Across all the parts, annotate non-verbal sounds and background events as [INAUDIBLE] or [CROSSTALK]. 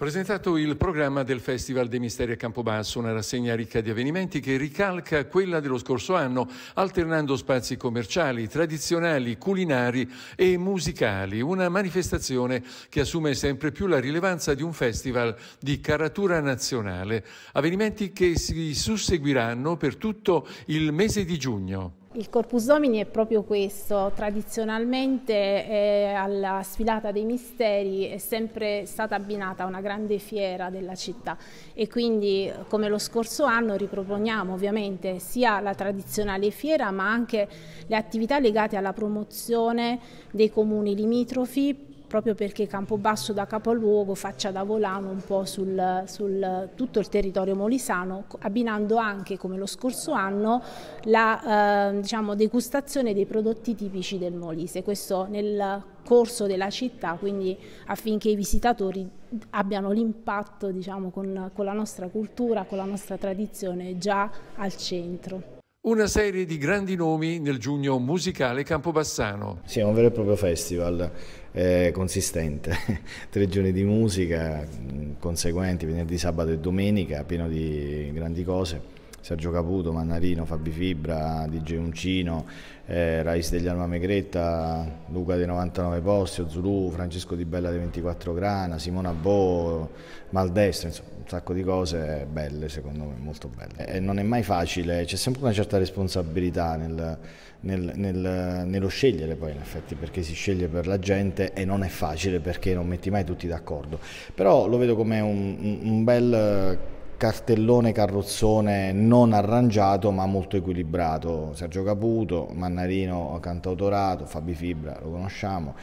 Presentato il programma del Festival dei Misteri a Campobasso, una rassegna ricca di avvenimenti che ricalca quella dello scorso anno, alternando spazi commerciali, tradizionali, culinari e musicali, una manifestazione che assume sempre più la rilevanza di un festival di caratura nazionale, avvenimenti che si susseguiranno per tutto il mese di giugno. Il Corpus Domini è proprio questo, tradizionalmente eh, alla sfilata dei misteri è sempre stata abbinata una grande fiera della città e quindi come lo scorso anno riproponiamo ovviamente sia la tradizionale fiera ma anche le attività legate alla promozione dei comuni limitrofi proprio perché Campobasso da capoluogo faccia da volano un po' sul, sul tutto il territorio molisano, abbinando anche, come lo scorso anno, la eh, diciamo, degustazione dei prodotti tipici del Molise, questo nel corso della città, quindi affinché i visitatori abbiano l'impatto diciamo, con, con la nostra cultura, con la nostra tradizione già al centro. Una serie di grandi nomi nel giugno musicale Campobassano. Sì, è un vero e proprio festival eh, consistente, [LAUGHS] tre giorni di musica conseguenti, venerdì, sabato e domenica, pieno di grandi cose Sergio Caputo, Mannarino, Fabi Fibra, DJ Uncino, eh, Rais degli Alma Megretta, Luca dei 99 Posti, Zulu, Francesco Di Bella dei 24 Grana, Simona Bo, Maldestra, insomma un sacco di cose belle secondo me, molto belle. E non è mai facile, c'è sempre una certa responsabilità nel, nel, nel, nello scegliere poi in effetti, perché si sceglie per la gente e non è facile perché non metti mai tutti d'accordo, però lo vedo come un, un bel cartellone carrozzone non arrangiato ma molto equilibrato. Sergio Caputo, Mannarino cantautorato, Fabi Fibra lo conosciamo,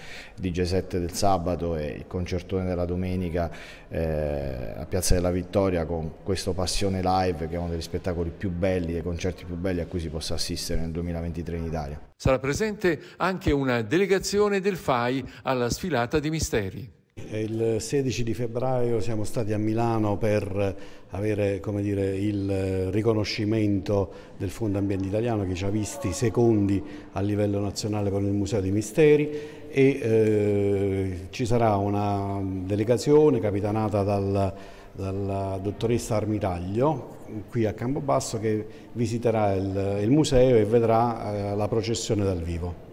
DJ7 del sabato e il concertone della domenica eh, a Piazza della Vittoria con questo Passione Live che è uno degli spettacoli più belli, dei concerti più belli a cui si possa assistere nel 2023 in Italia. Sarà presente anche una delegazione del FAI alla sfilata di misteri. Eh, il 16 di febbraio siamo stati a Milano per avere dire, il riconoscimento del Fondo Ambiente Italiano che ci ha visti secondi a livello nazionale con il Museo dei Misteri e eh, ci sarà una delegazione capitanata dal, dalla dottoressa Armitaglio qui a Campobasso che visiterà il, il museo e vedrà eh, la processione dal vivo.